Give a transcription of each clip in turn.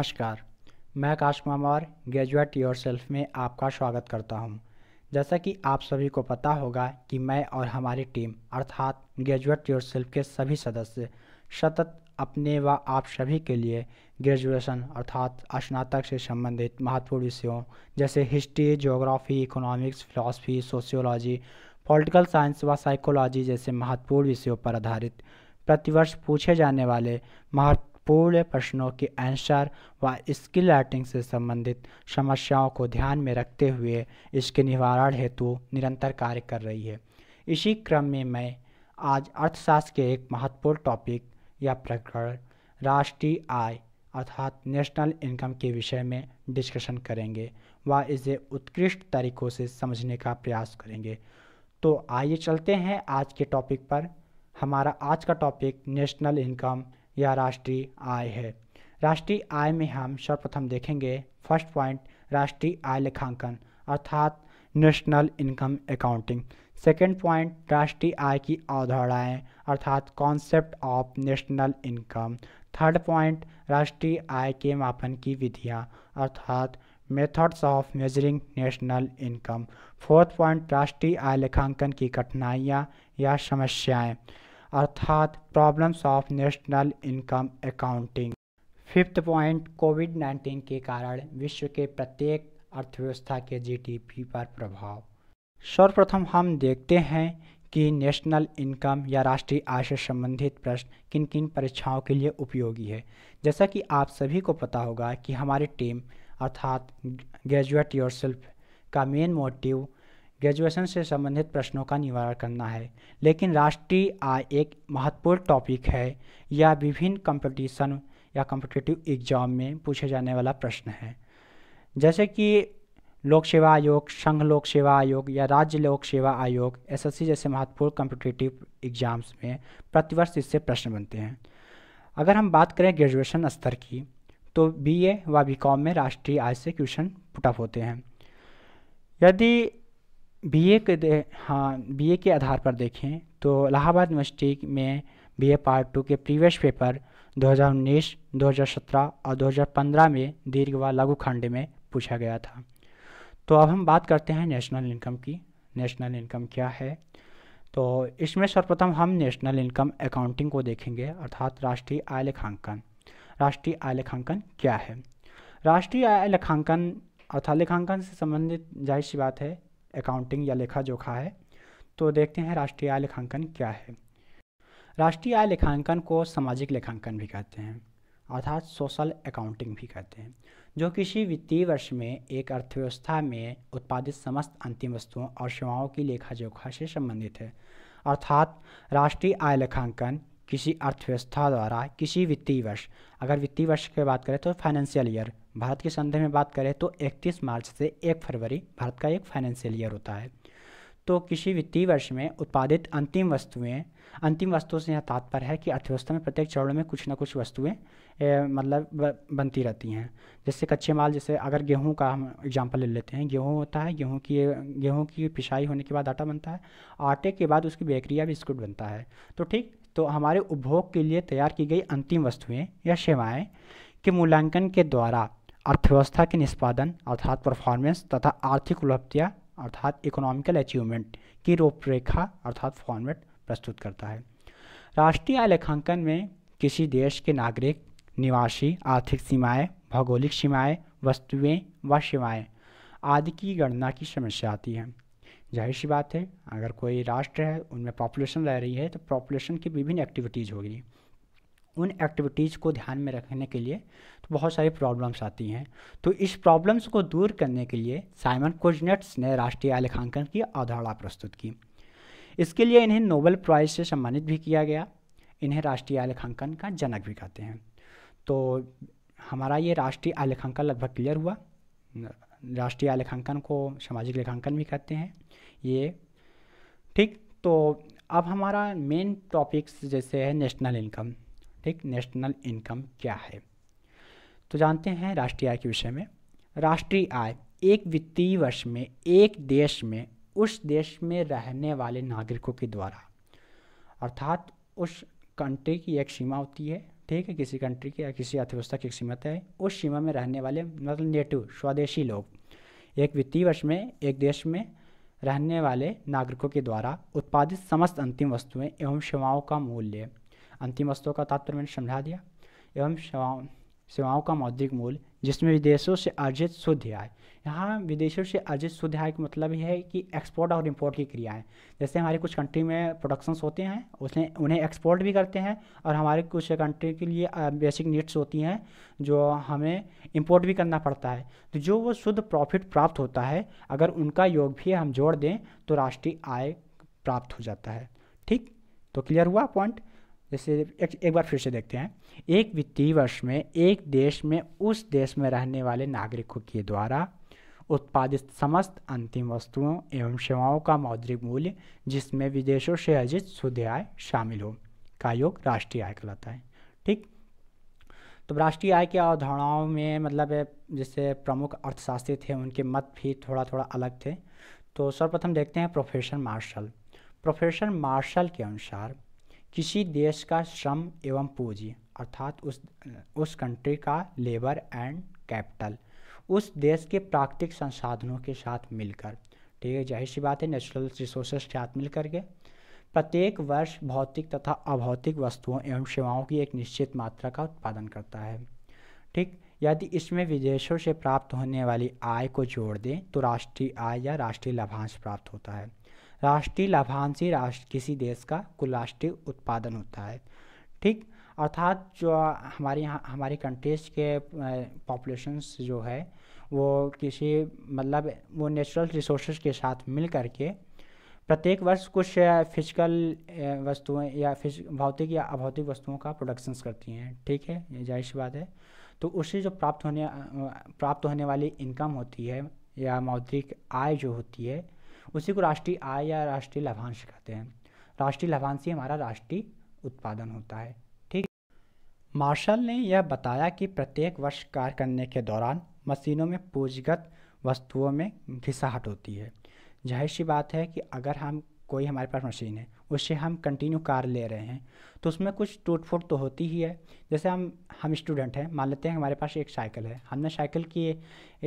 नमस्कार मैं आकाश मामार ग्रेजुएट योर सेल्फ में आपका स्वागत करता हूं। जैसा कि आप सभी को पता होगा कि मैं और हमारी टीम अर्थात ग्रेजुएट योर सेल्फ के सभी सदस्य सतत अपने व आप सभी के लिए ग्रेजुएशन अर्थात स्नातक से संबंधित महत्वपूर्ण विषयों जैसे history geography economics philosophy sociology political science व साइकोलॉजी जैसे महत्वपूर्ण विषयों पर आधारित प्रतिवर्ष पूछे जाने वाले महत्व पूर्ण प्रश्नों के आंसर व स्किल राइटिंग से संबंधित समस्याओं को ध्यान में रखते हुए इसके निवारण हेतु निरंतर कार्य कर रही है इसी क्रम में मैं आज अर्थशास्त्र के एक महत्वपूर्ण टॉपिक या प्रकरण राष्ट्रीय आय अर्थात नेशनल इनकम के विषय में डिस्कशन करेंगे व इसे उत्कृष्ट तरीक़ों से समझने का प्रयास करेंगे तो आइए चलते हैं आज के टॉपिक पर हमारा आज का टॉपिक नेशनल इनकम या राष्ट्रीय आय है राष्ट्रीय आय में हम सर्वप्रथम देखेंगे फर्स्ट पॉइंट राष्ट्रीय आय लेखांकन अर्थात national income accounting second point राष्ट्रीय आय की अवधारणाएँ अर्थात concept of national income third point राष्ट्रीय आय के मापन की विधियाँ अर्थात methods of measuring national income fourth point राष्ट्रीय आय लेखांकन की कठिनाइयाँ या समस्याएं अर्थात problems of national income accounting fifth point covid 19 के कारण विश्व के प्रत्येक अर्थव्यवस्था के जीडीपी पर प्रभाव सर्वप्रथम हम देखते हैं कि नेशनल इनकम या राष्ट्रीय आय से संबंधित प्रश्न किन किन परीक्षाओं के लिए उपयोगी है जैसा कि आप सभी को पता होगा कि हमारी टीम अर्थात ग्रेजुएट योर सेल्फ का मेन मोटिव ग्रेजुएशन से संबंधित प्रश्नों का निवारण करना है लेकिन राष्ट्रीय आय एक महत्वपूर्ण टॉपिक है या विभिन्न कंपटीशन या कम्पिटिटिव एग्जाम में पूछे जाने वाला प्रश्न है जैसे कि लोक सेवा आयोग संघ लोक सेवा आयोग या राज्य लोक सेवा आयोग एसएससी जैसे महत्वपूर्ण कम्पिटिटिव एग्जाम्स में प्रतिवर्ष इससे प्रश्न बनते हैं अगर हम बात करें ग्रेजुएशन स्तर की तो बीए व बीकॉम में राष्ट्रीय आय से क्वेश्चन पुटअप होते हैं यदि बीए के दे हाँ बीए के आधार पर देखें तो इलाहाबाद यूनिवर्सिटी में बीए पार्ट टू के प्रीवियस पेपर 2019, 2017 और 2015 में दीर्घ व लघु खंड में पूछा गया था तो अब हम बात करते हैं नेशनल इनकम की नेशनल इनकम क्या है तो इसमें सर्वप्रथम हम नेशनल इनकम अकाउंटिंग को देखेंगे अर्थात राष्ट्रीय आय लेखांकन राष्ट्रीय आय लेखांकन क्या है राष्ट्रीय आय लेखांकन अर्थात लेखांकन से संबंधित जाहिर सी बात है अकाउंटिंग या लेखा जोखा है तो देखते हैं राष्ट्रीय आय लेखांकन क्या है राष्ट्रीय आय लेखांकन को सामाजिक लेखांकन भी कहते हैं अर्थात सोशल अकाउंटिंग भी कहते हैं जो किसी वित्तीय वर्ष में एक अर्थव्यवस्था में उत्पादित समस्त अंतिम वस्तुओं और सेवाओं की लेखा जोखा से संबंधित है अर्थात राष्ट्रीय आय लेखांकन किसी अर्थव्यवस्था द्वारा किसी वित्तीय वर्ष अगर वित्तीय वर्ष की बात करें तो फाइनेंशियल ईयर भारत के संदर्भ में बात करें तो 31 मार्च से 1 फरवरी भारत का एक फाइनेंशियल ईयर होता है तो किसी वित्तीय वर्ष में उत्पादित अंतिम वस्तुएं अंतिम वस्तुओं से यह तात्पर्य है कि अर्थव्यवस्था में प्रत्येक चरणों में कुछ ना कुछ वस्तुएं मतलब बनती रहती हैं जैसे कच्चे माल जैसे अगर गेहूं का हम एग्जांपल ले लेते हैं गेहूं होता है गेहूं की गेहूं की पिसाई होने के बाद आटा बनता है आटे के बाद उसकी बेकरी या बिस्कुट बनता है तो ठीक तो हमारे उपभोग के लिए तैयार की गई अंतिम वस्तुएँ या सेवाएँ के मूल्यांकन के द्वारा अर्थव्यवस्था के निष्पादन अर्थात परफॉर्मेंस तथा आर्थिक उपलब्धियाँ अर्थात इकोनॉमिकल अचीवमेंट की रूपरेखा अर्थात फॉर्मेट प्रस्तुत करता है राष्ट्रीय आलेखांकन लेखांकन में किसी देश के नागरिक निवासी आर्थिक सीमाएं, भौगोलिक सीमाएं वस्तुएं व सेवाएं आदि की गणना की समस्या आती है जाहिर सी बात है अगर कोई राष्ट्र है उनमें पॉपुलेशन रह रही है तो पॉपुलेशन की विभिन्न एक्टिविटीज़ होगी उन एक्टिविटीज़ को ध्यान में रखने के लिए तो बहुत सारी प्रॉब्लम्स आती हैं तो इस प्रॉब्लम्स को दूर करने के लिए साइमन कोजनेट्स ने राष्ट्रीय लेखांकन की अवधारणा प्रस्तुत की इसके लिए इन्हें नोबेल प्राइज़ से सम्मानित भी किया गया इन्हें राष्ट्रीय लेखांकन का जनक भी कहते हैं तो हमारा ये राष्ट्रीय लेखांकन लगभग क्लियर हुआ राष्ट्रीय लेखांकन को सामाजिक लेखांकन भी कहते हैं ये ठीक तो अब हमारा मेन टॉपिक्स जैसे है नेशनल इनकम ठीक नेशनल इनकम क्या है तो जानते हैं राष्ट्रीय आय के विषय में राष्ट्रीय आय एक वित्तीय वर्ष में एक देश में उस देश में रहने वाले नागरिकों के द्वारा अर्थात उस कंट्री की एक सीमा होती है ठीक है किसी कंट्री की या किसी अर्थव्यवस्था की एक सीमा है उस सीमा में रहने वाले मतलब नेटिव स्वदेशी लोग एक वित्तीय वर्ष में एक देश में रहने वाले नागरिकों के द्वारा उत्पादित समस्त अंतिम वस्तुएं एवं सेवाओं का मूल्य अंतिम वस्तुओं का तात्पर्य मैंने समझा दिया एवं सेवाओं सेवाओं का मौद्रिक मूल जिसमें विदेशों से अर्जित शुद्ध आय यहाँ विदेशों से अर्जित शुद्ध आय का मतलब ये है कि एक्सपोर्ट और इम्पोर्ट की क्रियाएँ जैसे हमारे कुछ कंट्री में प्रोडक्शंस होते हैं उसने उन्हें एक्सपोर्ट भी करते हैं और हमारे कुछ कंट्री के लिए बेसिक नीड्स होती हैं जो हमें इम्पोर्ट भी करना पड़ता है तो जो वो शुद्ध प्रॉफिट प्राप्त होता है अगर उनका योग भी हम जोड़ दें तो राष्ट्रीय आय प्राप्त हो जाता है ठीक तो क्लियर हुआ पॉइंट जैसे एक, एक बार फिर से देखते हैं एक वित्तीय वर्ष में एक देश में उस देश में रहने वाले नागरिकों के द्वारा उत्पादित समस्त अंतिम वस्तुओं एवं सेवाओं का मौद्रिक मूल्य जिसमें विदेशों से अर्जित शुद्ध आय शामिल हो का योग राष्ट्रीय आय कहलाता है ठीक तो राष्ट्रीय आय की अवधारणाओं में मतलब जैसे प्रमुख अर्थशास्त्री थे उनके मत भी थोड़ा थोड़ा अलग थे तो सर्वप्रथम देखते हैं प्रोफेसर मार्शल प्रोफेसर मार्शल के अनुसार किसी देश का श्रम एवं पूंजी अर्थात उस उस कंट्री का लेबर एंड कैपिटल उस देश के प्राकृतिक संसाधनों के साथ मिलकर ठीक है जाहिर सी बात है नेचुरल रिसोर्सेज के साथ मिलकर के प्रत्येक वर्ष भौतिक तथा अभौतिक वस्तुओं एवं सेवाओं की एक निश्चित मात्रा का उत्पादन करता है ठीक यदि इसमें विदेशों से प्राप्त होने वाली आय को जोड़ दें तो राष्ट्रीय आय या राष्ट्रीय लाभांश प्राप्त होता है राष्ट्रीय लाभांश ही राष्ट्र किसी देश का कुल राष्ट्रीय उत्पादन होता है ठीक अर्थात जो हमारे यहाँ हमारी कंट्रीज के पॉपुलेशंस जो है वो किसी मतलब वो नेचुरल रिसोर्स के साथ मिल करके प्रत्येक वर्ष कुछ फिजिकल वस्तुएं या फिज भौतिक या अभौतिक वस्तुओं का प्रोडक्शंस करती हैं ठीक है जाहिर सी बात है तो उससे जो प्राप्त होने प्राप्त होने वाली इनकम होती है या मौद्रिक आय जो होती है उसी को राष्ट्रीय आय या राष्ट्रीय लाभांश कहते हैं राष्ट्रीय लाभांश ही हमारा राष्ट्रीय उत्पादन होता है ठीक मार्शल ने यह बताया कि प्रत्येक वर्ष कार्य करने के दौरान मशीनों में पूंजीगत वस्तुओं में घिसाहट होती है जाहिर सी बात है कि अगर हम कोई हमारे पास मशीन है उसे हम कंटिन्यू कार ले रहे हैं तो उसमें कुछ टूट फूट तो होती ही है जैसे हम हम स्टूडेंट हैं मान लेते हैं हमारे पास एक साइकिल है हमने साइकिल की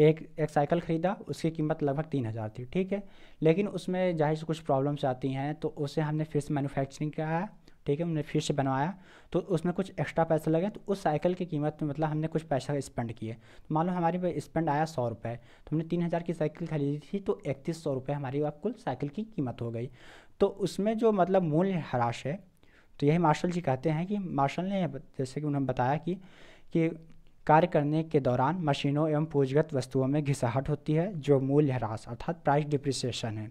एक एक साइकिल ख़रीदा उसकी कीमत लगभग तीन हज़ार थी ठीक है लेकिन उसमें जाहिर से कुछ प्रॉब्लम्स आती हैं तो उसे हमने फिर से मैनुफैक्चरिंग कराया ठीक है हमने फिर से बनवाया तो उसमें कुछ एक्स्ट्रा पैसे लगे तो उस साइकिल की कीमत में मतलब हमने कुछ पैसा स्पेंड किए तो मान लो हमारे पे स्पेंड आया सौ रुपये तो हमने तीन हज़ार की साइकिल खरीदी थी तो इकतीस सौ रुपये हमारी अब कुल साइकिल की कीमत हो गई तो उसमें जो मतलब मूल्य ह्रास है तो यही मार्शल जी कहते हैं कि मार्शल ने जैसे कि उन्होंने बताया कि कि कार्य करने के दौरान मशीनों एवं पूंजगत वस्तुओं में घिसाहट होती है जो मूल्य ह्रास अर्थात प्राइस डिप्रिसिएशन है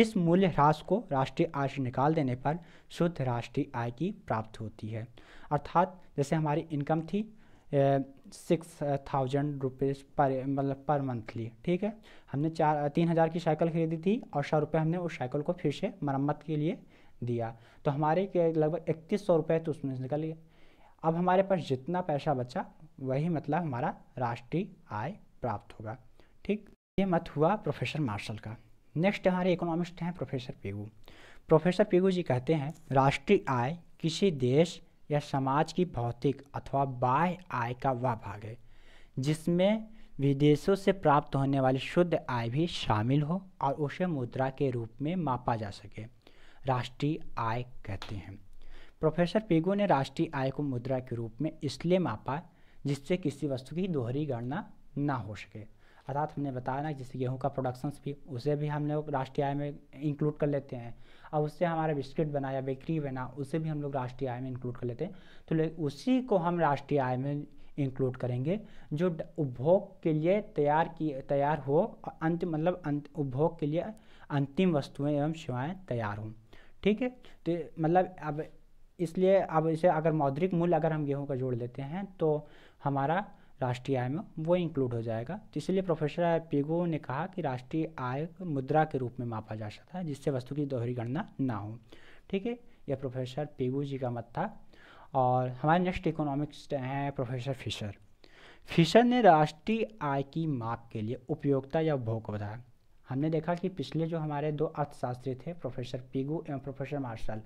इस मूल्य ह्रास को राष्ट्रीय आय से निकाल देने पर शुद्ध राष्ट्रीय आय की प्राप्त होती है अर्थात जैसे हमारी इनकम थी सिक्स थाउजेंड रुपीज़ पर मतलब पर मंथली ठीक है हमने चार तीन हज़ार की साइकिल खरीदी थी और सौ रुपये हमने उस साइकिल को फिर से मरम्मत के लिए दिया तो हमारे के लगभग इकतीस सौ रुपये तो उसमें से निकल गए अब हमारे पास जितना पैसा बचा वही मतलब हमारा राष्ट्रीय आय प्राप्त होगा ठीक ये मत हुआ प्रोफेसर मार्शल का नेक्स्ट हमारे इकोनॉमिस्ट हैं professor Pigou professor Pigou ji कहते हैं राष्ट्रीय आय किसी देश यह समाज की भौतिक अथवा बाह्य आय का वह भाग है जिसमें विदेशों से प्राप्त होने वाली शुद्ध आय भी शामिल हो और उसे मुद्रा के रूप में मापा जा सके राष्ट्रीय आय कहते हैं प्रोफेसर पेगो ने राष्ट्रीय आय को मुद्रा के रूप में इसलिए मापा जिससे किसी वस्तु की दोहरी गणना ना हो सके अर्थात हमने बताया ना जैसे गेहूँ का प्रोडक्शंस भी उसे भी हम लोग राष्ट्रीय आय में इंक्लूड कर लेते हैं अब उससे हमारा बिस्किट बना या बेकरी बना उसे भी हम लोग राष्ट्रीय आय में इंक्लूड कर लेते हैं तो उसी को हम राष्ट्रीय आय में इंक्लूड करेंगे जो उपभोग के लिए तैयार की तैयार हो अंत मतलब अंत उपभोग के लिए अंतिम वस्तुएं एवं सेवाएं तैयार हों ठीक है तो मतलब अब इसलिए अब इसे अगर मौद्रिक मूल्य अगर हम गेहूं का जोड़ लेते हैं तो हमारा राष्ट्रीय आय में वो इंक्लूड हो जाएगा तो इसलिए प्रोफेसर पिगो ने कहा कि राष्ट्रीय आय मुद्रा के रूप में मापा जा सकता है जिससे वस्तु की दोहरी गणना ना हो ठीक है यह प्रोफेसर पिगू जी का मत था और हमारे नेक्स्ट इकोनॉमिक्स हैं प्रोफेसर फिशर फिशर ने राष्ट्रीय आय की माप के लिए उपयोगिता या उपभोग को बताया हमने देखा कि पिछले जो हमारे दो अर्थशास्त्री थे प्रोफेसर पिगू एवं प्रोफेसर मार्शल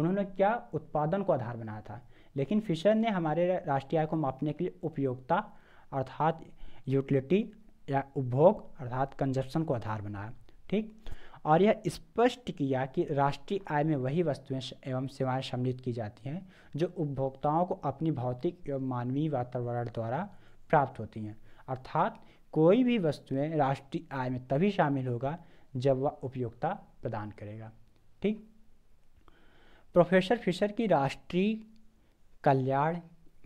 उन्होंने क्या उत्पादन को आधार बनाया था लेकिन फिशर ने हमारे राष्ट्रीय आय को मापने के लिए उपयोगिता अर्थात यूटिलिटी या उपभोग अर्थात कंजप्शन को आधार बनाया ठीक और यह स्पष्ट किया कि राष्ट्रीय आय में वही वस्तुएं एवं सेवाएं सम्मिलित की जाती हैं जो उपभोक्ताओं को अपनी भौतिक एवं मानवीय वातावरण द्वारा प्राप्त होती हैं अर्थात कोई भी वस्तुएं राष्ट्रीय आय में तभी शामिल होगा जब वह उपयोगिता प्रदान करेगा ठीक प्रोफेसर फिशर की राष्ट्रीय कल्याण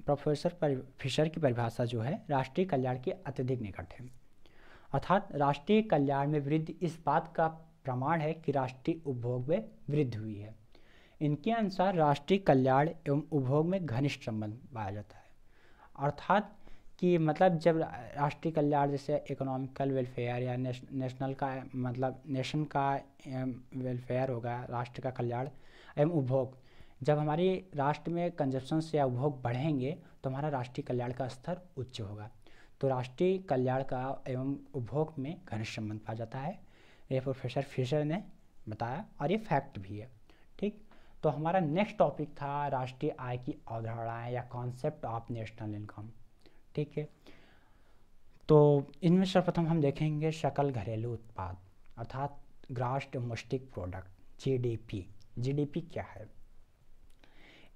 प्रोफेसर फिशर की परिभाषा जो है राष्ट्रीय कल्याण के अत्यधिक निकट है अर्थात राष्ट्रीय कल्याण में वृद्धि इस बात का प्रमाण है कि राष्ट्रीय उपभोग में वृद्धि हुई है इनके अनुसार राष्ट्रीय कल्याण एवं उपभोग में घनिष्ठ संबंध पाया जाता है अर्थात कि मतलब जब राष्ट्रीय कल्याण जैसे इकोनॉमिकल वेलफेयर या नेश, नेशनल का मतलब नेशन का वेलफेयर होगा राष्ट्र का कल्याण एवं उपभोग जब हमारे राष्ट्र में कंजप्शन या उपभोग बढ़ेंगे तो हमारा राष्ट्रीय कल्याण का स्तर उच्च होगा तो राष्ट्रीय कल्याण का एवं उपभोग में घनिष्ठ संबंध पाया जाता है ये प्रोफेसर फिशर ने बताया और ये फैक्ट भी है ठीक तो हमारा नेक्स्ट टॉपिक था राष्ट्रीय आय की अवधारणाएँ या कॉन्सेप्ट ऑफ नेशनल इनकम ठीक है तो इनमें सर्वप्रथम हम देखेंगे सकल घरेलू उत्पाद अर्थात gross domestic product GDP GDP क्या है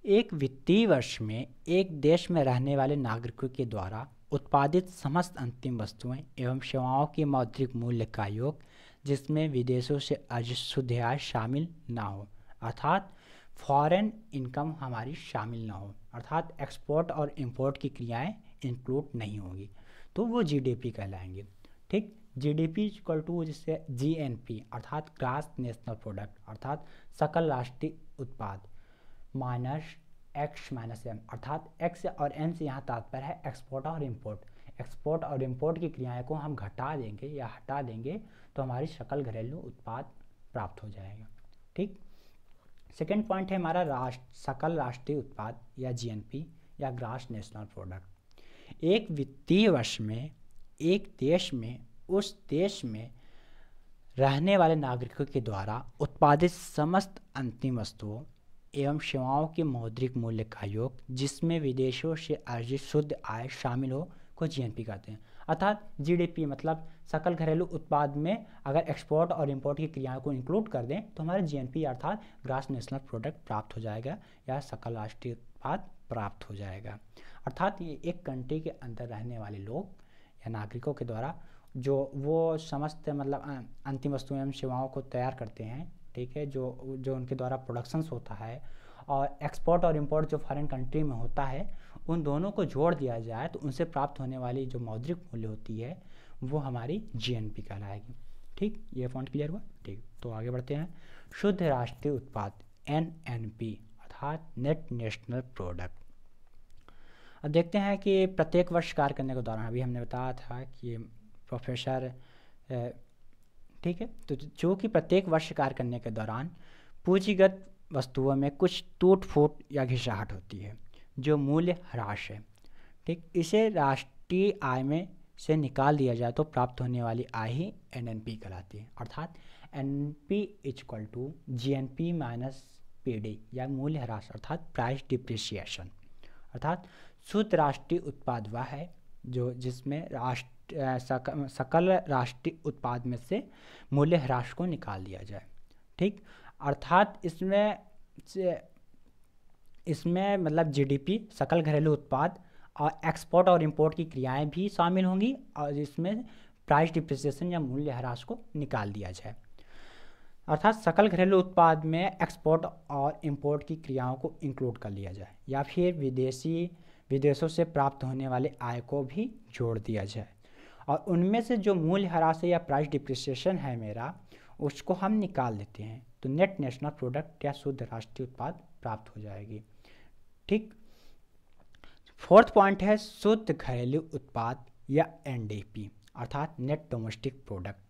एक वित्तीय वर्ष में एक देश में रहने वाले नागरिकों के द्वारा उत्पादित समस्त अंतिम वस्तुएं एवं सेवाओं के मौद्रिक मूल्य का योग जिसमें विदेशों से शुद्ध आय शामिल ना हो अर्थात फॉरेन इनकम हमारी शामिल ना हो अर्थात एक्सपोर्ट और इंपोर्ट की क्रियाएं इंक्लूड नहीं होंगी तो वो जीडीपी कहलाएंगे ठीक G D P equal to जिससे जी एन पी अर्थात ग्रास नेशनल प्रोडक्ट अर्थात सकल राष्ट्रीय उत्पाद माइनस एक्स माइनस एम अर्थात एक्स और एम से यहाँ तात्पर्य है एक्सपोर्ट और इम्पोर्ट एक्सपोर्ट और इम्पोर्ट की क्रियाएं को हम घटा देंगे या हटा देंगे तो हमारी सकल घरेलू उत्पाद प्राप्त हो जाएगा ठीक सेकेंड पॉइंट है हमारा राष्ट्र सकल राष्ट्रीय उत्पाद या जीएनपी या ग्रास नेशनल प्रोडक्ट एक वित्तीय वर्ष में एक देश में उस देश में रहने वाले नागरिकों के द्वारा उत्पादित समस्त अंतिम वस्तुओं एवं सेवाओं के मौद्रिक मूल्य का योग जिसमें विदेशों से अर्जित शुद्ध आय शामिल हो को जीएनपी कहते हैं अर्थात जीडीपी मतलब सकल घरेलू उत्पाद में अगर एक्सपोर्ट और इंपोर्ट की क्रियाओं को इंक्लूड कर दें तो हमारा जीएनपी अर्थात ग्रास नेशनल प्रोडक्ट प्राप्त हो जाएगा या सकल राष्ट्रीय उत्पाद प्राप्त हो जाएगा अर्थात ये एक कंट्री के अंदर रहने वाले लोग या नागरिकों के द्वारा जो वो समस्त मतलब अंतिम वस्तुएं एवं सेवाओं को तैयार करते हैं ठीक है जो जो उनके द्वारा प्रोडक्शंस होता है और एक्सपोर्ट और इम्पोर्ट जो फॉरेन कंट्री में होता है उन दोनों को जोड़ दिया जाए तो उनसे प्राप्त होने वाली जो मौद्रिक मूल्य होती है वो हमारी जी कहलाएगी ठीक ये पॉइंट क्लियर हुआ ठीक तो आगे बढ़ते हैं शुद्ध राष्ट्रीय उत्पाद एन एन पी अर्थात नेट नेशनल प्रोडक्ट अब देखते हैं कि प्रत्येक वर्ष कार्य करने के दौरान अभी हमने बताया था कि प्रोफेसर ठीक है तो जो कि प्रत्येक वर्ष कार्य करने के दौरान पूंजीगत वस्तुओं में कुछ टूट फूट या घिसाहट होती है जो मूल्य ह्रास है ठीक इसे राष्ट्रीय आय में से निकाल दिया जाए तो प्राप्त होने वाली आय ही एन एन पी कहलाती है अर्थात N P equal to G N P minus P D या मूल्य ह्रास अर्थात प्राइस डिप्रिसिएशन अर्थात शुद्ध राष्ट्रीय उत्पाद वह है जो जिसमें राष्ट्र सकल राष्ट्रीय उत्पाद में से मूल्य ह्रास को निकाल दिया जाए ठीक अर्थात इसमें इसमें मतलब जीडीपी सकल घरेलू उत्पाद और एक्सपोर्ट और इंपोर्ट की क्रियाएं भी शामिल होंगी और इसमें प्राइस डिप्रिसिएशन या मूल्य ह्रास को निकाल दिया जाए अर्थात सकल घरेलू उत्पाद में एक्सपोर्ट और इंपोर्ट की क्रियाओं को इंक्लूड कर लिया जाए या फिर विदेशी विदेशों से प्राप्त होने वाले आय को भी जोड़ दिया जाए और उनमें से जो मूल्य ह्रास या प्राइस डिप्रिसिएशन है मेरा उसको हम निकाल लेते हैं तो नेट नेशनल प्रोडक्ट या शुद्ध राष्ट्रीय उत्पाद प्राप्त हो जाएगी ठीक फोर्थ पॉइंट है शुद्ध घरेलू उत्पाद या एन अर्थात नेट डोमेस्टिक प्रोडक्ट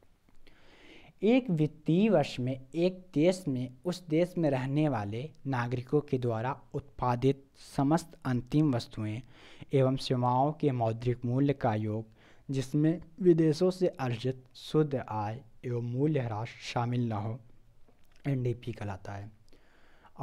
एक वित्तीय वर्ष में एक देश में उस देश में रहने वाले नागरिकों के द्वारा उत्पादित समस्त अंतिम वस्तुएं एवं सेवाओं के मौद्रिक मूल्य का योग जिसमें विदेशों से अर्जित शुद्ध आय एवं मूल्यह्रास शामिल न हो पी कहलाता है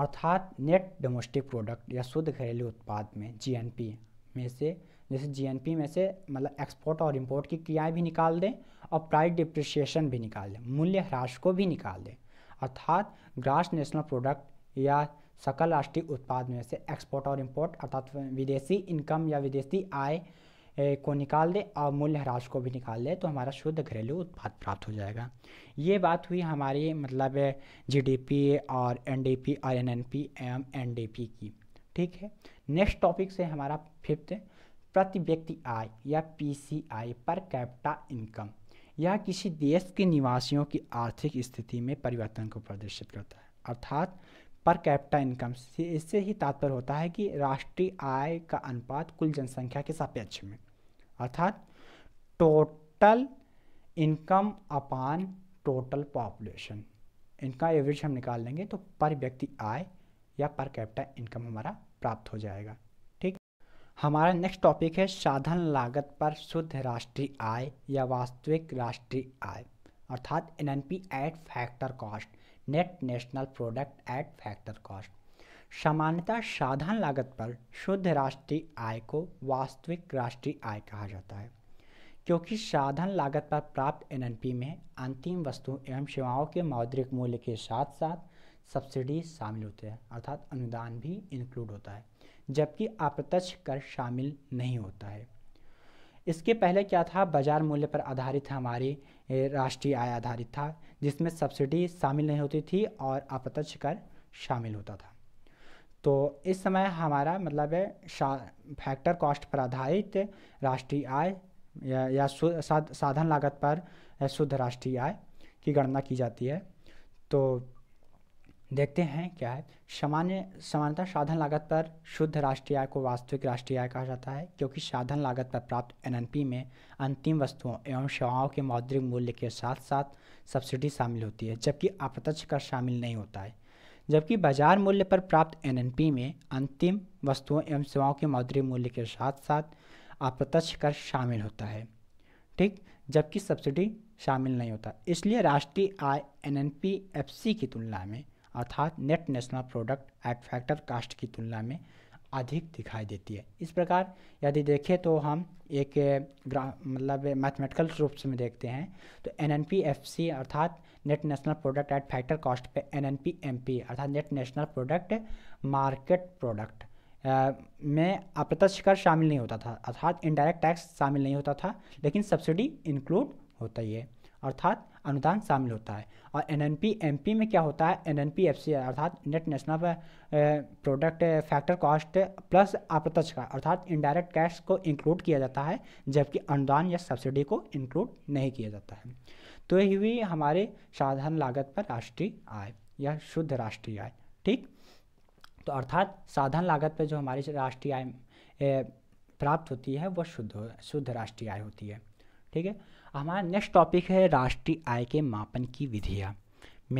अर्थात नेट डोमेस्टिक प्रोडक्ट या शुद्ध घरेलू उत्पाद में जीएनपी में से जैसे जीएनपी में से मतलब एक्सपोर्ट और इंपोर्ट की क्रियाएं भी निकाल दें और प्राइस डिप्रिशिएशन भी निकाल दें मूल्य ह्रास को भी निकाल दें अर्थात ग्रास नेशनल प्रोडक्ट या सकल राष्ट्रीय उत्पाद में से एक्सपोर्ट और इम्पोर्ट अर्थात विदेशी इनकम या विदेशी आय को निकाल दें और मूल्यह्रास को भी निकाल दें तो हमारा शुद्ध घरेलू उत्पाद प्राप्त हो जाएगा ये बात हुई हमारी मतलब जीडीपी और एनडीपी और एनएनपी एवं एनडीपी की ठीक है नेक्स्ट टॉपिक से हमारा फिफ्थ प्रति व्यक्ति आय या पीसीआई पर कैपिटा इनकम यह किसी देश के निवासियों की आर्थिक स्थिति में परिवर्तन को प्रदर्शित करता है अर्थात पर कैपिटा इनकम से इससे ही तात्पर्य होता है कि राष्ट्रीय आय का अनुपात कुल जनसंख्या के सापेक्ष में अर्थात total income upon total population इनका एवरेज हम निकाल लेंगे तो पर व्यक्ति आय या पर कैपिटा इनकम हमारा प्राप्त हो जाएगा ठीक हमारा नेक्स्ट टॉपिक है साधन लागत पर शुद्ध राष्ट्रीय आय या वास्तविक राष्ट्रीय आय अर्थात N N P at factor cost net national product at factor cost सामान्यतः साधन लागत पर शुद्ध राष्ट्रीय आय को वास्तविक राष्ट्रीय आय कहा जाता है क्योंकि साधन लागत पर प्राप्त एनएनपी में अंतिम वस्तु एवं सेवाओं के मौद्रिक मूल्य के साथ साथ सब्सिडी शामिल होते हैं अर्थात अनुदान भी इंक्लूड होता है जबकि अप्रत्यक्ष कर शामिल नहीं होता है इसके पहले क्या था बाजार मूल्य पर आधारित हमारी राष्ट्रीय आय आधारित था जिसमें सब्सिडी शामिल नहीं होती थी और अप्रत्यक्ष कर शामिल होता था तो इस समय हमारा मतलब है फैक्टर कॉस्ट पर आधारित राष्ट्रीय आय या, या साधन लागत पर शुद्ध राष्ट्रीय आय की गणना की जाती है तो देखते हैं क्या है सामान्य समानता साधन लागत पर शुद्ध राष्ट्रीय आय को वास्तविक राष्ट्रीय आय कहा जाता है क्योंकि साधन लागत पर प्राप्त एनएनपी में अंतिम वस्तुओं एवं सेवाओं के मौद्रिक मूल्य के साथ साथ सब्सिडी शामिल होती है जबकि अप्रत्यक्ष कर शामिल नहीं होता है जबकि बाजार मूल्य पर प्राप्त एन में अंतिम वस्तुओं एवं सेवाओं के मौद्रिक मूल्य के साथ साथ अप्रत्यक्ष कर शामिल होता है ठीक जबकि सब्सिडी शामिल नहीं होता इसलिए राष्ट्रीय आय N N P F C की तुलना में अर्थात net national product at factor cost की तुलना में अधिक दिखाई देती है इस प्रकार यदि देखें तो हम एक मतलब मैथमेटिकल रूप से में देखते हैं तो N N P F C अर्थात net national product at factor cost पे N N P M P अर्थात net national product market product में अप्रत्यक्ष कर शामिल नहीं होता था अर्थात इनडायरेक्ट टैक्स शामिल नहीं होता था लेकिन सब्सिडी इंक्लूड होता ही है अर्थात अनुदान शामिल होता है और N N P M P में क्या होता है N N P F C अर्थात net national product factor cost plus अप्रत्यक्ष कर अर्थात इनडायरेक्ट टैक्स को इंक्लूड किया जाता है जबकि अनुदान या सब्सिडी को इंक्लूड नहीं किया जाता है तो यही हुई हमारे साधारण लागत पर राष्ट्रीय आय या शुद्ध राष्ट्रीय आय ठीक तो अर्थात साधारण लागत पर जो हमारी राष्ट्रीय आय प्राप्त होती है वह शुद्ध शुद्ध राष्ट्रीय आय होती है ठीक है हमारा नेक्स्ट टॉपिक है राष्ट्रीय आय के मापन की विधियाँ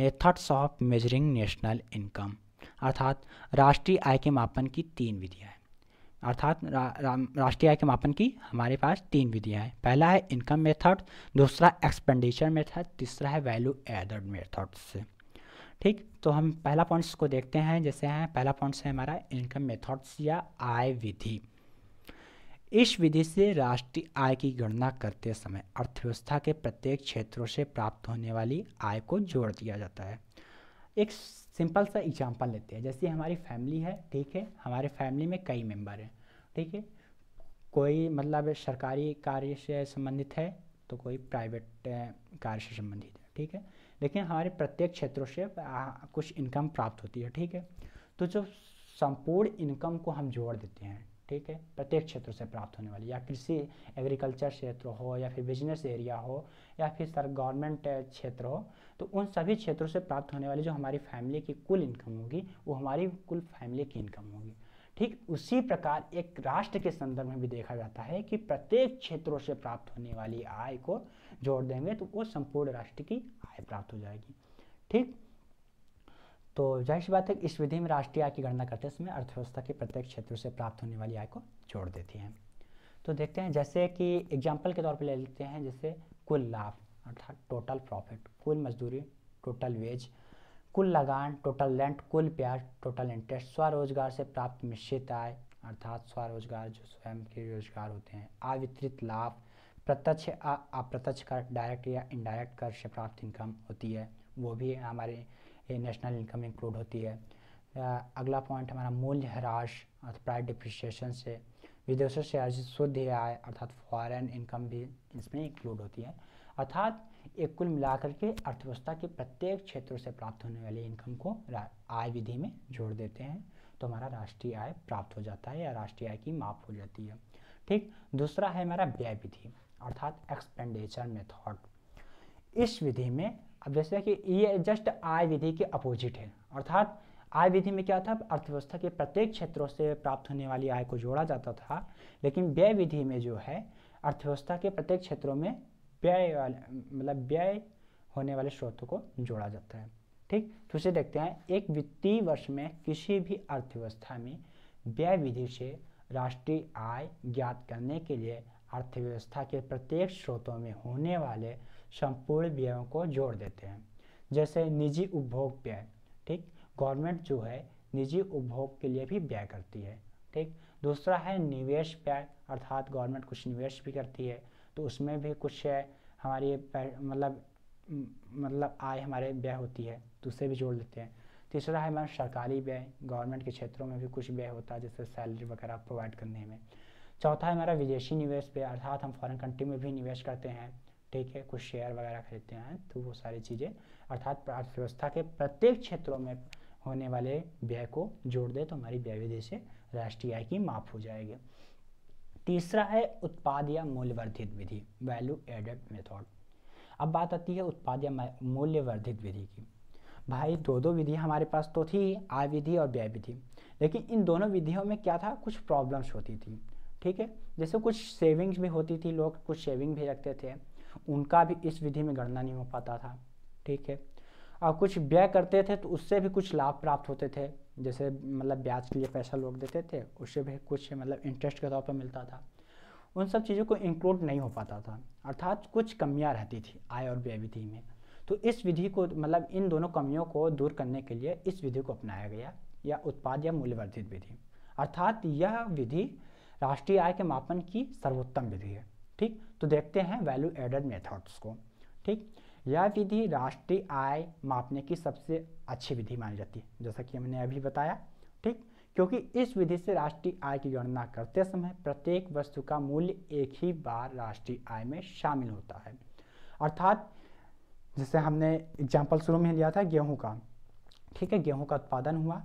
methods of measuring national income अर्थात राष्ट्रीय आय के मापन की तीन विधियाँ अर्थात राष्ट्रीय आय के मापन की हमारे पास तीन विधियाँ हैं पहला है इनकम मेथड दूसरा एक्सपेंडिचर मेथड तीसरा है वैल्यू एडेड मेथड्स ठीक तो हम पहला पॉइंट्स को देखते हैं जैसे हैं पहला पॉइंट्स है हमारा इनकम मेथड्स या आय विधि इस विधि से राष्ट्रीय आय की गणना करते समय अर्थव्यवस्था के प्रत्येक क्षेत्रों से प्राप्त होने वाली आय को जोड़ दिया जाता है एक सिंपल सा एग्जांपल लेते हैं जैसे हमारी फैमिली है ठीक है हमारे फैमिली में कई मेंबर हैं ठीक है कोई मतलब सरकारी कार्य से संबंधित है तो कोई प्राइवेट कार्य से संबंधित है ठीक है लेकिन हमारे प्रत्येक क्षेत्रों से कुछ इनकम प्राप्त होती है ठीक है तो जो संपूर्ण इनकम को हम जोड़ देते हैं ठीक है प्रत्येक क्षेत्र से प्राप्त होने वाली या कृषि एग्रीकल्चर क्षेत्र हो या फिर बिजनेस एरिया हो या फिर सर गवर्नमेंट क्षेत्र हो तो उन सभी क्षेत्रों से प्राप्त होने वाली जो हमारी फैमिली की कुल इनकम होगी वो हमारी कुल फैमिली की इनकम होगी ठीक उसी प्रकार एक राष्ट्र के संदर्भ में भी देखा जाता है कि प्रत्येक क्षेत्रों से प्राप्त होने वाली आय को जोड़ देंगे तो वो संपूर्ण राष्ट्र की आय प्राप्त हो जाएगी ठीक तो जाहिर सी बात है इस विधि में राष्ट्रीय आय की गणना करते समय अर्थव्यवस्था के प्रत्येक क्षेत्र से प्राप्त होने वाली आय को जोड़ देती है तो देखते हैं जैसे कि एग्जाम्पल के तौर पर ले लेते हैं जैसे कुल लाभ अर्थात टोटल प्रॉफिट कुल मजदूरी टोटल वेज कुल लगान टोटल लेंथ कुल ब्याज टोटल इंटरेस्ट स्वरोजगार से प्राप्त मिश्रित आय अर्थात स्वरोजगार जो स्वयं के रोजगार होते हैं आवितरित लाभ प्रत्यक्ष अप्रत्यक्ष कर डायरेक्ट या इनडायरेक्ट कर से प्राप्त इनकम होती है वो भी हमारे नेशनल इनकम इंक्लूड होती है अगला पॉइंट हमारा मूल्य ह्रास अर्थ प्राइस डिप्रिशिएशन से विदेशों से अर्जित शुद्ध आय अर्थात फॉरेन इनकम भी इसमें इंक्लूड होती है अर्थात ये कुल मिलाकर के अर्थव्यवस्था के प्रत्येक क्षेत्रों से प्राप्त होने वाली इनकम को आय विधि में जोड़ देते हैं तो हमारा राष्ट्रीय आय प्राप्त हो जाता है या राष्ट्रीय आय की माप हो जाती है ठीक दूसरा है हमारा व्यय विधि अर्थात एक्सपेंडिचर मेथड इस विधि में अब जैसे कि ये जस्ट आय विधि के अपोजिट है अर्थात आय विधि में क्या था अर्थव्यवस्था के प्रत्येक क्षेत्रों से प्राप्त होने वाली आय को जोड़ा जाता था लेकिन व्यय विधि में जो है अर्थव्यवस्था के प्रत्येक क्षेत्रों में व्यय वाले मतलब व्यय होने वाले स्रोतों को जोड़ा जाता है ठीक तो उसे देखते हैं एक वित्तीय वर्ष में किसी भी अर्थव्यवस्था में व्यय विधि से राष्ट्रीय आय ज्ञात करने के लिए अर्थव्यवस्था के प्रत्येक स्रोतों में होने वाले संपूर्ण व्ययों को जोड़ देते हैं जैसे निजी उपभोग व्यय ठीक गवर्नमेंट जो है निजी उपभोग के लिए भी व्यय करती है ठीक दूसरा है निवेश व्यय अर्थात गवर्नमेंट कुछ निवेश भी करती है तो उसमें भी कुछ हमारी मतलब मतलब आय हमारे व्यय होती है तो उससे भी जोड़ लेते हैं तीसरा है हमारा सरकारी व्यय गवर्नमेंट के क्षेत्रों में भी कुछ व्यय होता है जैसे सैलरी वगैरह प्रोवाइड करने में चौथा है हमारा विदेशी निवेश पे अर्थात हम फॉरेन कंट्री में भी निवेश करते हैं ठीक है कुछ शेयर वगैरह खरीदते हैं तो वो सारी चीज़ें अर्थात अर्थव्यवस्था के प्रत्येक क्षेत्रों में होने वाले व्यय को जोड़ दे तो हमारी व्यय विदेशी राष्ट्रीय आय की माफ हो जाएगी तीसरा है उत्पाद या मूल्यवर्धित विधि वैल्यू एडेड मेथड अब बात आती है उत्पाद या मूल्यवर्धित विधि की भाई दो दो विधि हमारे पास तो थी आय विधि और व्यय विधि लेकिन इन दोनों विधियों में क्या था कुछ प्रॉब्लम्स होती थी ठीक है जैसे कुछ सेविंग्स भी होती थी लोग कुछ सेविंग भी रखते थे उनका भी इस विधि में गणना नहीं हो पाता था ठीक है और कुछ व्यय करते थे तो उससे भी कुछ लाभ प्राप्त होते थे जैसे मतलब ब्याज के लिए पैसा लोग देते थे उससे भी कुछ मतलब इंटरेस्ट के तौर पर मिलता था उन सब चीज़ों को इंक्लूड नहीं हो पाता था अर्थात कुछ कमियाँ रहती थी आय और व्यय विधि में तो इस विधि को मतलब इन दोनों कमियों को दूर करने के लिए इस विधि को अपनाया गया या उत्पाद या मूल्यवर्धित विधि अर्थात यह विधि राष्ट्रीय आय के मापन की सर्वोत्तम विधि है ठीक तो देखते हैं वैल्यू एडेड मेथड्स को ठीक यह विधि राष्ट्रीय आय मापने की सबसे अच्छी विधि मानी जाती है जैसा कि हमने अभी बताया ठीक क्योंकि इस विधि से राष्ट्रीय आय की गणना करते समय प्रत्येक वस्तु का मूल्य एक ही बार राष्ट्रीय आय में शामिल होता है अर्थात जैसे हमने एग्जाम्पल शुरू में लिया था गेहूँ का ठीक है गेहूँ का उत्पादन हुआ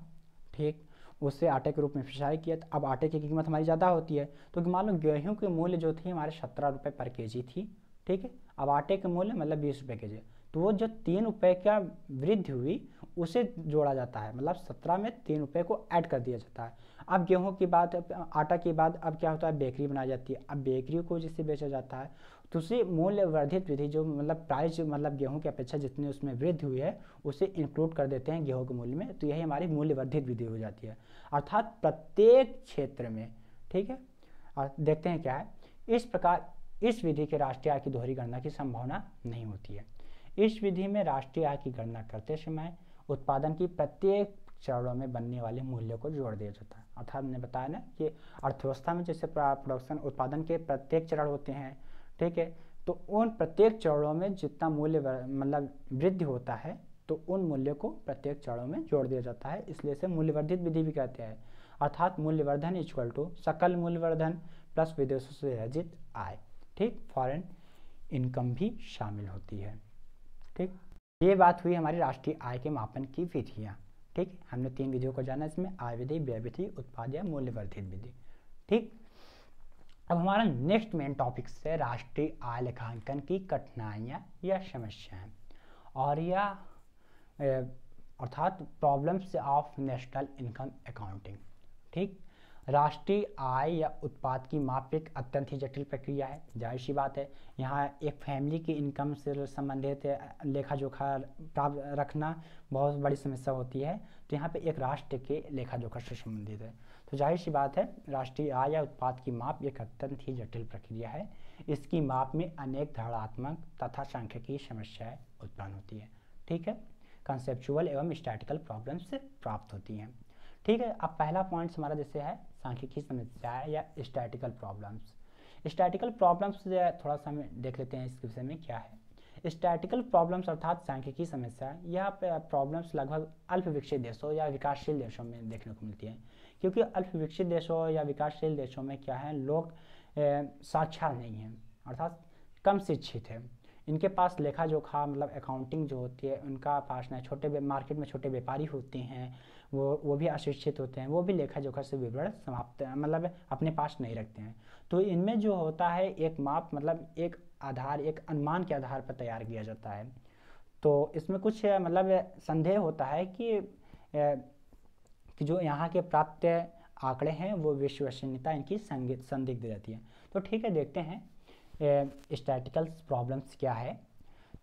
ठीक उससे आटे के रूप में फिशाई किया तो अब आटे की कीमत हमारी ज़्यादा होती है तो मान लो गेहूँ के मूल्य जो थी हमारे सत्रह रुपये पर के जी थी ठीक है अब आटे का मूल्य मतलब बीस रुपये के जी तो वो जो तीन रुपये का वृद्धि हुई उसे जोड़ा जाता है मतलब सत्रह में तीन रुपये को ऐड कर दिया जाता है अब गेहूं की बात आटा की बात अब क्या होता है बेकरी बनाई जाती है अब बेकरी को जिससे बेचा जाता है तो उसे मूल्य वर्धित विधि जो मतलब प्राइस मतलब गेहूं की अपेक्षा जितनी उसमें वृद्धि हुई है उसे इंक्लूड कर देते हैं गेहूँ के मूल्य में तो यही हमारी मूल्य वर्धित विधि हो जाती है अर्थात प्रत्येक क्षेत्र में ठीक है और देखते हैं क्या है इस प्रकार इस विधि के राष्ट्रीय आय की दोहरी गणना की संभावना नहीं होती है इस विधि में राष्ट्रीय आय की गणना करते समय उत्पादन की प्रत्येक चरणों में बनने वाले मूल्यों को जोड़ दिया जाता है अर्थात हमने बताया ना कि अर्थव्यवस्था में जैसे प्रोडक्शन उत्पादन के प्रत्येक चरण होते हैं ठीक है तो उन प्रत्येक चरणों में जितना मूल्य मतलब वृद्धि होता है तो उन मूल्यों को प्रत्येक चरणों में जोड़ दिया जाता है इसलिए इसे मूल्यवर्धित विधि भी कहते हैं अर्थात मूल्यवर्धन इक्वल टू सकल मूल्यवर्धन प्लस विदेशों से अर्जित आय ठीक फॉरेन इनकम भी शामिल होती है ठीक ये बात हुई हमारी राष्ट्रीय आय के मापन की विधियाँ ठीक हमने तीन विधियों को जाना इसमें आय विधि व्यय विधि उत्पाद या मूल्यवर्धित विधि ठीक अब हमारा नेक्स्ट मेन टॉपिक से राष्ट्रीय आय लेखांकन की कठिनाइयाँ या समस्याएँ और या अर्थात problems of national income accounting ठीक राष्ट्रीय आय या उत्पाद की माप एक अत्यंत ही जटिल प्रक्रिया है जाहिर सी बात है यहाँ एक फैमिली की इनकम से संबंधित लेखा जोखा प्राप्त रखना बहुत बड़ी समस्या होती है तो यहाँ पे एक राष्ट्र के लेखा जोखा से संबंधित है तो जाहिर सी बात है राष्ट्रीय आय या उत्पाद की माप एक अत्यंत ही जटिल प्रक्रिया है इसकी माप में अनेक धारणात्मक तथा की समस्याएँ उत्पन्न होती है ठीक है कंसेप्चुअल एवं स्टैटिकल प्रॉब्लम्स प्राप्त होती हैं ठीक है अब पहला पॉइंट हमारा जैसे है सांख्यिकी समस्या या स्टैटिकल प्रॉब्लम्स स्टैटिकल प्रॉब्लम्स थोड़ा सा हम देख लेते हैं इस विषय में क्या है स्टैटिकल प्रॉब्लम्स अर्थात सांख्यिकी समस्या यह प्रॉब्लम्स लगभग अल्पविकसित देशों या विकासशील देशों में देखने को मिलती है क्योंकि अल्पविकसित देशों या विकासशील देशों में क्या है लोग साक्षर नहीं हैं अर्थात कम शिक्षित हैं इनके पास लेखा जोखा मतलब अकाउंटिंग जो होती है उनका पास ना छोटे मार्केट में छोटे व्यापारी होते हैं वो वो भी अशिक्षित होते हैं वो भी लेखा जोखा से विवरण समाप्त मतलब अपने पास नहीं रखते हैं तो इनमें जो होता है एक माप मतलब एक आधार एक अनुमान के आधार पर तैयार किया जाता है तो इसमें कुछ मतलब संदेह होता है कि कि जो यहाँ के प्राप्त आंकड़े हैं वो विश्वसनीयता इनकी संदिग्ध रहती है तो ठीक है देखते हैं स्टैटिकल प्रॉब्लम्स क्या है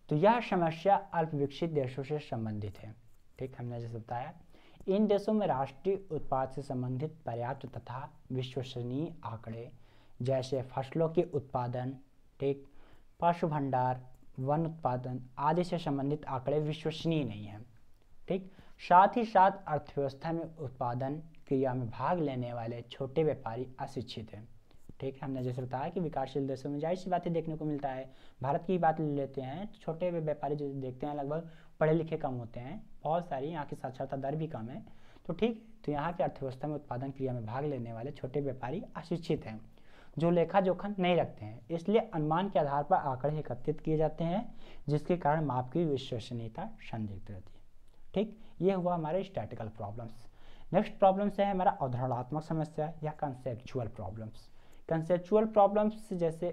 तो यह समस्या अल्प विकसित देशों से संबंधित है ठीक हमने जैसे बताया इन देशों में राष्ट्रीय उत्पाद से संबंधित पर्याप्त तथा विश्वसनीय आंकड़े जैसे फसलों के उत्पादन ठीक पशु भंडार वन उत्पादन आदि से संबंधित आंकड़े विश्वसनीय नहीं हैं ठीक साथ ही साथ अर्थव्यवस्था में उत्पादन क्रिया में भाग लेने वाले छोटे व्यापारी अशिक्षित हैं ठीक है हमने जैसे बताया कि विकासशील देशों में जाहिर सी बातें देखने को मिलता है भारत की बात ले लेते हैं छोटे व्यापारी जो देखते हैं लगभग पढ़े लिखे कम होते हैं बहुत सारी यहाँ की साक्षरता दर भी कम है तो ठीक तो यहाँ की अर्थव्यवस्था में उत्पादन क्रिया में भाग लेने वाले छोटे व्यापारी अशिक्षित हैं जो लेखा जोखा नहीं रखते हैं इसलिए अनुमान के आधार पर आंकड़े एकत्रित किए जाते हैं जिसके कारण माप की विश्वसनीयता संदिग्ध रहती है ठीक ये हुआ हमारे स्टैटिकल प्रॉब्लम्स नेक्स्ट प्रॉब्लम्स है हमारा अवधारणात्मक समस्या या कंसेप्चुअल प्रॉब्लम्स कंसेचुअल प्रॉब्लम्स जैसे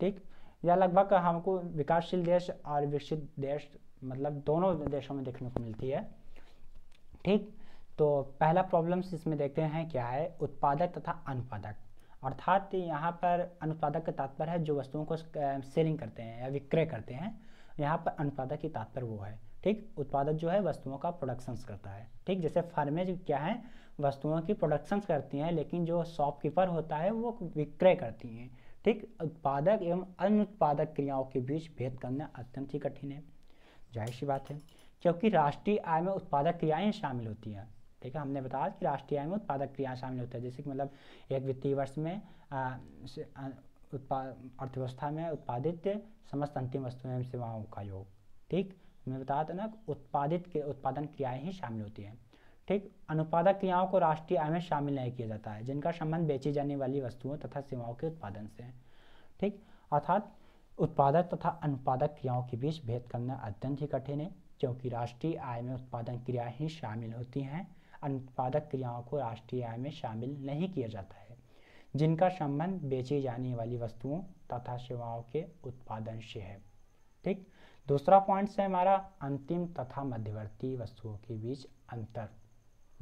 ठीक या लगभग हमको विकासशील देश और विकसित देश मतलब दोनों देशों में देखने को मिलती है ठीक तो पहला प्रॉब्लम्स इसमें देखते हैं क्या है उत्पादक तथा अनुपादक अर्थात यहाँ पर अनुत्पादक का तात्पर्य है जो वस्तुओं को सेलिंग करते हैं या विक्रय करते हैं यहाँ पर अनुत्पादक की तात्पर्य वो है ठीक उत्पादक जो है वस्तुओं का प्रोडक्शंस करता है ठीक जैसे फार्मेज क्या है वस्तुओं की प्रोडक्शन करती हैं लेकिन जो शॉपकीपर होता है वो विक्रय करती हैं ठीक उत्पादक एवं अनुत्पादक क्रियाओं के बीच भेद करना अत्यंत ही कठिन है जाहिर सी बात है क्योंकि राष्ट्रीय आय में उत्पादक क्रियाएँ शामिल होती हैं ठीक है हमने बताया कि राष्ट्रीय आय में उत्पादक क्रियाएँ शामिल होती है जैसे कि मतलब एक वित्तीय वर्ष में उत्पाद अर्थव्यवस्था में उत्पादित समस्त अंतिम वस्तुओं एवं सेवाओं का योग ठीक हमने बताया था ना उत्पादित उत्पादन क्रियाएँ ही शामिल होती हैं ठीक अनुपादक क्रियाओं को राष्ट्रीय आय में शामिल नहीं किया जाता है जिनका संबंध बेची जाने वाली वस्तुओं तथा सेवाओं के उत्पादन से है ठीक अर्थात उत्पादक तथा अनुपादक क्रियाओं के बीच भेद करना अत्यंत ही कठिन है क्योंकि राष्ट्रीय आय में उत्पादन क्रिया ही शामिल होती हैं अनुत्पादक क्रियाओं को राष्ट्रीय आय में शामिल नहीं किया जाता है जिनका संबंध बेची जाने वाली वस्तुओं तथा सेवाओं के उत्पादन से है ठीक दूसरा पॉइंट्स है हमारा अंतिम तथा मध्यवर्ती वस्तुओं के बीच अंतर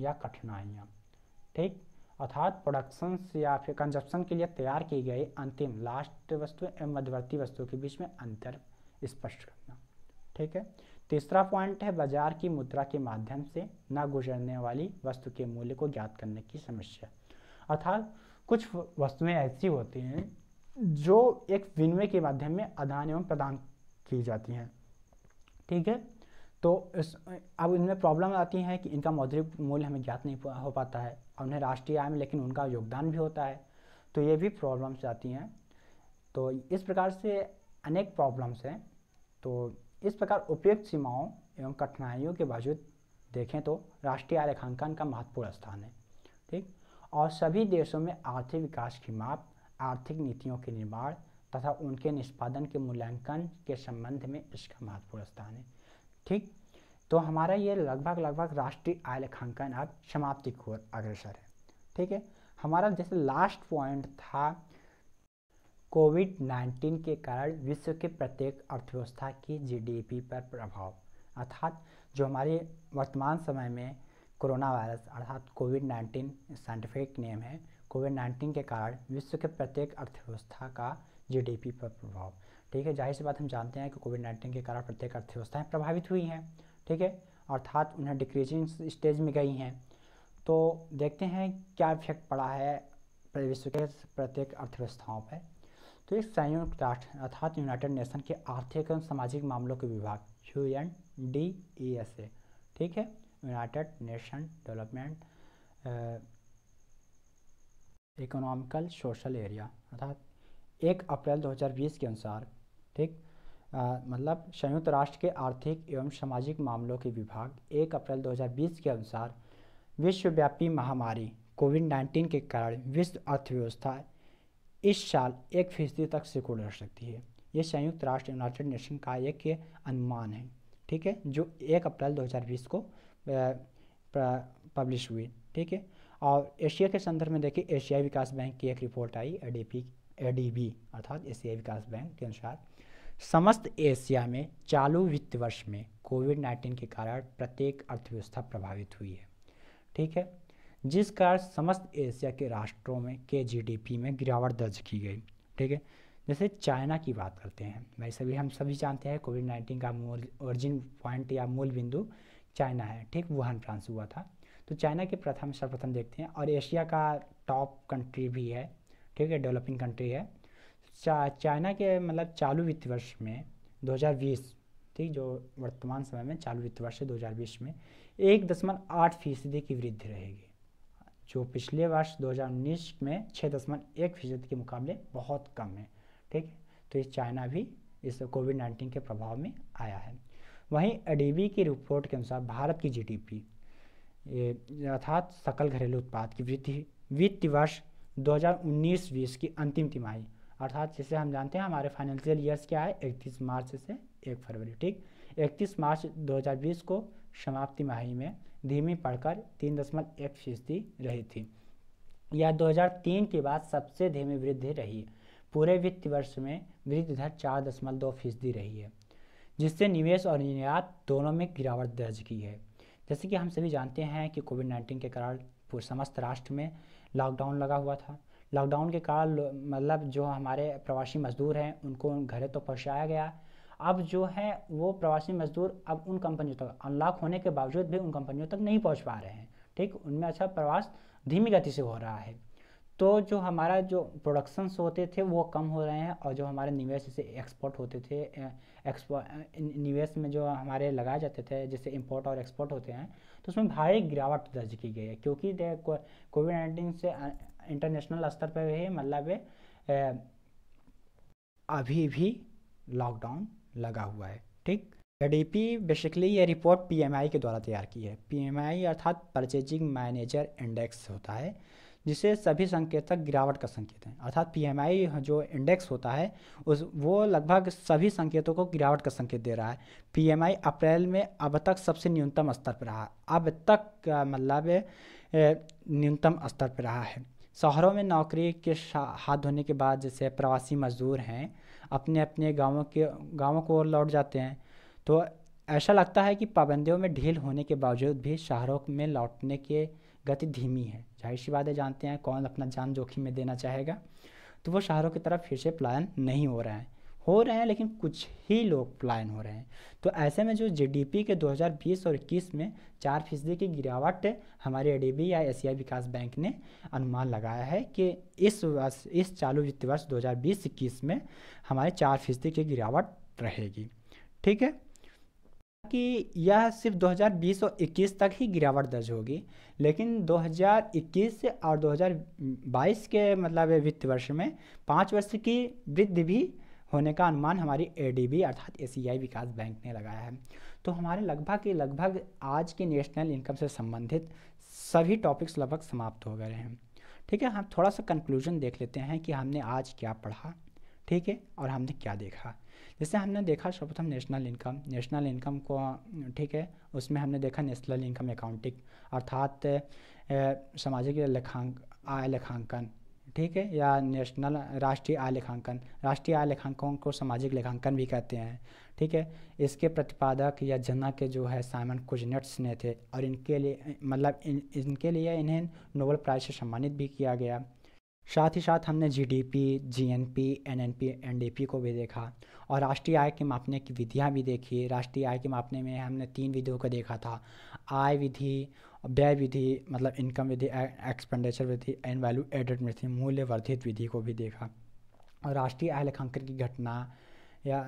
या कठिनाइयाँ ठीक अर्थात प्रोडक्शन या फिर कंजप्शन के लिए तैयार की गई अंतिम लास्ट वस्तु एवं मध्यवर्ती वस्तुओं के बीच में अंतर स्पष्ट करना ठीक है तीसरा पॉइंट है बाजार की मुद्रा के माध्यम से न गुजरने वाली वस्तु के मूल्य को ज्ञात करने की समस्या अर्थात कुछ वस्तुएं ऐसी होती हैं जो एक विनिमय के माध्यम में आदान एवं प्रदान की जाती हैं ठीक है तो इस अब इनमें प्रॉब्लम आती हैं कि इनका मौद्रिक मूल्य हमें ज्ञात नहीं हो पाता है और उन्हें राष्ट्रीय आय में लेकिन उनका योगदान भी होता है तो ये भी प्रॉब्लम्स आती हैं तो इस प्रकार से अनेक प्रॉब्लम्स हैं तो इस प्रकार उपयुक्त सीमाओं एवं कठिनाइयों के बावजूद देखें तो राष्ट्रीय आय रेखांकन का महत्वपूर्ण स्थान है ठीक और सभी देशों में आर्थिक विकास की माप आर्थिक नीतियों के निर्माण तथा उनके निष्पादन के मूल्यांकन के संबंध में इसका महत्वपूर्ण स्थान है ठीक तो हमारा ये लगभग लगभग राष्ट्रीय आय लेखांकन अब समाप्ति की ओर अग्रसर है ठीक है हमारा जैसे लास्ट पॉइंट था कोविड 19 के कारण विश्व के प्रत्येक अर्थव्यवस्था की जीडीपी पर प्रभाव अर्थात जो हमारे वर्तमान समय में कोरोना वायरस अर्थात कोविड 19 साइंटिफिक नेम है कोविड 19 के कारण विश्व के प्रत्येक अर्थव्यवस्था का जीडीपी पर प्रभाव ठीक है जाहिर सी बात हम जानते हैं कि कोविड नाइन्टीन के कारण प्रत्येक अर्थव्यवस्थाएँ प्रभावित हुई हैं ठीक है अर्थात उन्हें डिक्रीजिंग स्टेज में गई हैं तो देखते हैं क्या इफेक्ट पड़ा है विश्व के प्रत्येक अर्थव्यवस्थाओं पर तो एक संयुक्त राष्ट्र अर्थात यूनाइटेड नेशन के आर्थिक एवं सामाजिक मामलों के विभाग U N D E S A ठीक है united nation development economical social area अर्थात एक अप्रैल 2020 के अनुसार ठीक आ, मतलब संयुक्त राष्ट्र के आर्थिक एवं सामाजिक मामलों के विभाग 1 अप्रैल 2020 के अनुसार विश्वव्यापी महामारी कोविड 19 के कारण विश्व अर्थव्यवस्था इस साल एक फीसदी तक सिकुड़ रह सकती है ये संयुक्त राष्ट्र यूनाइटेड नेशन का एक अनुमान है ठीक है जो एक अप्रैल 2020 को पब्लिश हुई ठीक है और एशिया के संदर्भ में देखिए एशियाई विकास बैंक की एक रिपोर्ट आई ए डी अर्थात एशियाई विकास बैंक के अनुसार समस्त एशिया में चालू वित्त वर्ष में कोविड नाइन्टीन के कारण प्रत्येक अर्थव्यवस्था प्रभावित हुई है ठीक है जिस कारण समस्त एशिया के राष्ट्रों में के जीडीपी में गिरावट दर्ज की गई ठीक है जैसे चाइना की बात करते हैं भाई सभी हम सभी जानते हैं कोविड नाइन्टीन का मूल ओरिजिन पॉइंट या मूल बिंदु चाइना है ठीक वुहान फ्रांस हुआ था तो चाइना के प्रथम सर्वप्रथम देखते हैं और एशिया का टॉप कंट्री भी है ठीक है डेवलपिंग कंट्री है चा, चाइना के मतलब चालू वित्त वर्ष में 2020 ठीक जो वर्तमान समय में चालू वित्त वर्ष है दो में एक दशमलव आठ फीसदी की वृद्धि रहेगी जो पिछले वर्ष 2019 में छः दशमलव एक फीसद के मुकाबले बहुत कम है ठीक है तो ये चाइना भी इस कोविड नाइन्टीन के प्रभाव में आया है वहीं एडीबी की रिपोर्ट के अनुसार भारत की जीडीपी अर्थात सकल घरेलू उत्पाद की वृद्धि वित्त वर्ष 2019-20 की अंतिम तिमाही अर्थात जैसे हम जानते हैं हमारे फाइनेंशियल ईयर्स क्या है इकतीस मार्च से एक फरवरी ठीक इकतीस मार्च 2020 को समाप्ति माही में धीमी पढ़कर तीन दशमलव एक फीसदी रही थी यह 2003 के बाद सबसे धीमी वृद्धि रही पूरे वित्तीय वर्ष में वृद्धि दर चार दशमलव दो फीसदी रही है जिससे निवेश और निर्यात दोनों में गिरावट दर्ज की है जैसे कि हम सभी जानते हैं कि कोविड नाइन्टीन के कारण पूरे समस्त राष्ट्र में लॉकडाउन लगा हुआ था लॉकडाउन के कारण मतलब जो हमारे प्रवासी मज़दूर हैं उनको घरे तो पहुँचाया गया अब जो है वो प्रवासी मज़दूर अब उन कंपनियों तक अनलॉक होने के बावजूद भी उन कंपनियों तक नहीं पहुँच पा रहे हैं ठीक उनमें अच्छा प्रवास धीमी गति से हो रहा है तो जो हमारा जो प्रोडक्शंस होते थे वो कम हो रहे हैं और जो हमारे निवेश जैसे एक्सपोर्ट होते थे एक्सपोर्ट निवेश में जो हमारे लगाए जाते थे जैसे इंपोर्ट और एक्सपोर्ट होते हैं तो उसमें भारी गिरावट दर्ज की गई है क्योंकि कोविड नाइन्टीन से इंटरनेशनल स्तर पर भी मतलब अभी भी लॉकडाउन लगा हुआ है ठीक एडीपी बेसिकली ये रिपोर्ट पीएमआई के द्वारा तैयार की है पीएमआई अर्थात परचेजिंग मैनेजर इंडेक्स होता है जिसे सभी संकेतक गिरावट का संकेत है अर्थात पीएमआई जो इंडेक्स होता है उस वो लगभग सभी संकेतों को गिरावट का संकेत दे रहा है पीएमआई अप्रैल में अब तक सबसे न्यूनतम स्तर पर रहा अब तक मतलब न्यूनतम स्तर पर रहा है शहरों में नौकरी के हाथ धोने के बाद जैसे प्रवासी मज़दूर हैं अपने अपने गांवों के गांवों को और लौट जाते हैं तो ऐसा लगता है कि पाबंदियों में ढील होने के बावजूद भी शहरों में लौटने के गति धीमी है जाहिर सी बातें जानते हैं कौन अपना जान जोखिम में देना चाहेगा तो वो शहरों की तरफ फिर से पलायन नहीं हो रहा है हो रहे हैं लेकिन कुछ ही लोग पलायन हो रहे हैं तो ऐसे में जो जीडीपी के 2020 और इक्कीस में चार फीसदी की गिरावट हमारे एडीबी या एशियाई e विकास बैंक ने अनुमान लगाया है कि इस वर्ष इस चालू वित्तीय वर्ष 2020-21 में हमारे चार फीसदी की गिरावट रहेगी ठीक है कि यह सिर्फ 2020 और 21 तक ही गिरावट दर्ज होगी लेकिन 2021 से और 2022 के मतलब वित्त वर्ष में पाँच वर्ष की वृद्धि भी होने का अनुमान हमारी ए अर्थात एसीआई विकास बैंक ने लगाया है तो हमारे लगभग के लगभग आज के नेशनल इनकम से संबंधित सभी टॉपिक्स लगभग समाप्त हो गए हैं ठीक है हम थोड़ा सा कंक्लूजन देख लेते हैं कि हमने आज क्या पढ़ा ठीक है और हमने क्या देखा जैसे हमने देखा सर्वप्रथम नेशनल इनकम नेशनल इनकम को ठीक है उसमें हमने देखा नेशनल इनकम अकाउंटिंग अर्थात सामाजिक लेखांक आय लेखांकन ठीक है या नेशनल राष्ट्रीय आय लेखांकन राष्ट्रीय आय लेखांकन को सामाजिक लेखांकन भी कहते हैं ठीक है इसके प्रतिपादक या जना के जो है साइमन कुजनेट्स ने थे और इनके लिए मतलब इन, इनके लिए इन्हें नोबल प्राइज से सम्मानित भी किया गया साथ ही साथ हमने जीडीपी, जीएनपी, एनएनपी, एनडीपी को भी देखा और राष्ट्रीय आय के मापने की विधियाँ भी देखी राष्ट्रीय आय के मापने में हमने तीन विधियों को देखा था आय विधि व्यय विधि मतलब इनकम विधि एक्सपेंडिचर विधि एंड वैल्यू एडेड विधि मूल्यवर्धित मूल्य वर्धित विधि को भी देखा और राष्ट्रीय आय लेखांकन की घटना या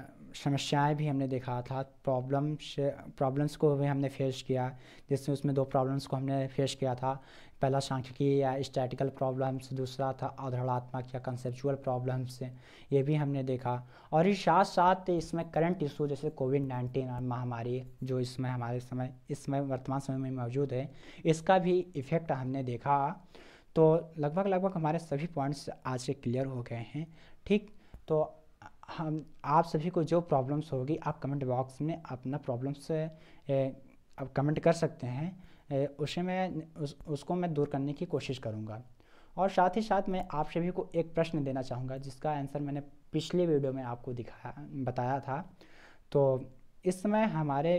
समस्याएं भी हमने देखा था प्रॉब्लम्स प्रॉब्लम्स को भी हमने फेस किया जिसमें उसमें दो प्रॉब्लम्स को हमने फेस किया था पहला सांख्यिकी या स्टैटिकल प्रॉब्लम्स दूसरा था अधरणात्मक या कंसेप्चुअल प्रॉब्लम्स ये भी हमने देखा और इस साथ साथ इसमें करंट इशू जैसे कोविड नाइन्टीन महामारी जो इसमें हमारे समय इसमें वर्तमान समय में मौजूद है इसका भी इफ़ेक्ट हमने देखा तो लगभग लगभग हमारे सभी पॉइंट्स आज से क्लियर हो गए हैं ठीक तो हम आप सभी को जो प्रॉब्लम्स होगी आप कमेंट बॉक्स में अपना प्रॉब्लम्स आप कमेंट कर सकते हैं उसे मैं उस, उसको मैं दूर करने की कोशिश करूँगा और साथ ही साथ मैं आप सभी को एक प्रश्न देना चाहूँगा जिसका आंसर मैंने पिछले वीडियो में आपको दिखाया बताया था तो इस समय हमारे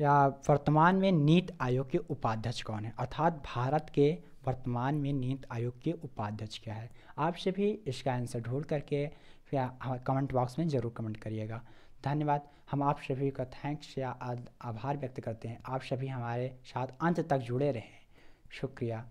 या वर्तमान में नीत आयोग के उपाध्यक्ष कौन है अर्थात भारत के वर्तमान में नीत आयोग के उपाध्यक्ष क्या है आप सभी इसका आंसर ढूंढ करके या कमेंट बॉक्स में ज़रूर कमेंट करिएगा धन्यवाद हम आप सभी का थैंक्स या आभार व्यक्त करते हैं आप सभी हमारे साथ अंत तक जुड़े रहें शुक्रिया